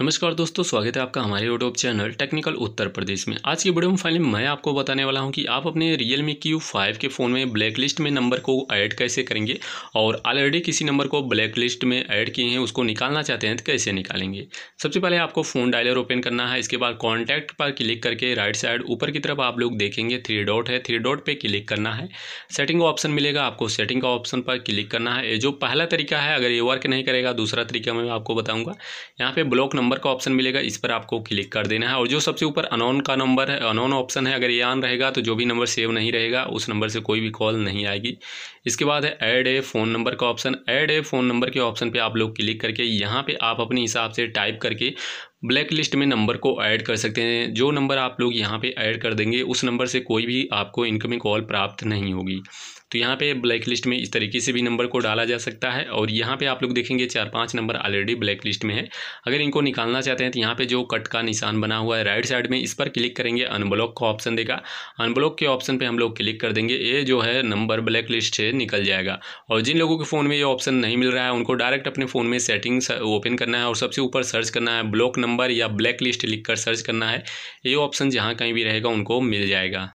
नमस्कार दोस्तों स्वागत है आपका हमारे YouTube channel Technical Uttar Pradesh में आज की वीडियो में फाइनली मैं आपको बताने वाला हूं कि आप अपने रियल मी क्यू फाइव के फ़ोन में ब्लैक लिस्ट में नंबर को ऐड कैसे करेंगे और ऑलरेडी किसी नंबर को ब्लैक लिस्ट में ऐड किए हैं उसको निकालना चाहते हैं तो कैसे निकालेंगे सबसे पहले आपको फ़ोन डायलर ओपन करना है इसके बाद कॉन्टैक्ट पर क्लिक करके राइट साइड ऊपर की तरफ आप लोग देखेंगे थ्री डॉट है थ्री डॉट पर क्लिक करना है सेटिंग का ऑप्शन मिलेगा आपको सेटिंग का ऑप्शन पर क्लिक करना है ये जो पहला तरीका है अगर ये वर्क नहीं करेगा दूसरा तरीका मैं आपको बताऊँगा यहाँ पर ब्लॉक नंबर नंबर का ऑप्शन मिलेगा इस पर आपको क्लिक कर देना है और जो सबसे ऊपर अनोन का नंबर है अनोन ऑप्शन है अगर ये ऑन रहेगा तो जो भी नंबर सेव नहीं रहेगा उस नंबर से कोई भी कॉल नहीं आएगी इसके बाद है ऐड ए फ़ोन नंबर का option add a phone number के ऑप्शन पर आप लोग क्लिक करके यहाँ पर आप अपने हिसाब से टाइप करके ब्लैक लिस्ट में नंबर को ऐड कर सकते हैं जो नंबर आप लोग यहाँ पे ऐड कर देंगे उस नंबर से कोई भी आपको इनकमिंग कॉल प्राप्त नहीं होगी तो यहाँ पे ब्लैक लिस्ट में इस तरीके से भी नंबर को डाला जा सकता है और यहाँ पे आप लोग देखेंगे चार पांच नंबर ऑलरेडी ब्लैक लिस्ट में है अगर इनको निकालना चाहते हैं तो यहाँ पर जो कट का निशान बना हुआ है राइट साइड में इस पर क्लिक करेंगे अनब्लॉक का ऑप्शन देगा अनब्लॉक के ऑप्शन पर हम लोग क्लिक कर देंगे ये जो है नंबर ब्लैक लिस्ट से निकल जाएगा और जिन लोगों के फ़ोन में ये ऑप्शन नहीं मिल रहा है उनको डायरेक्ट अपने फ़ोन में सेटिंग्स ओपन करना है और सबसे ऊपर सर्च करना है ब्लॉक नंबर या ब्लैक लिस्ट लिखकर सर्च करना है ये ऑप्शन जहाँ कहीं भी रहेगा उनको मिल जाएगा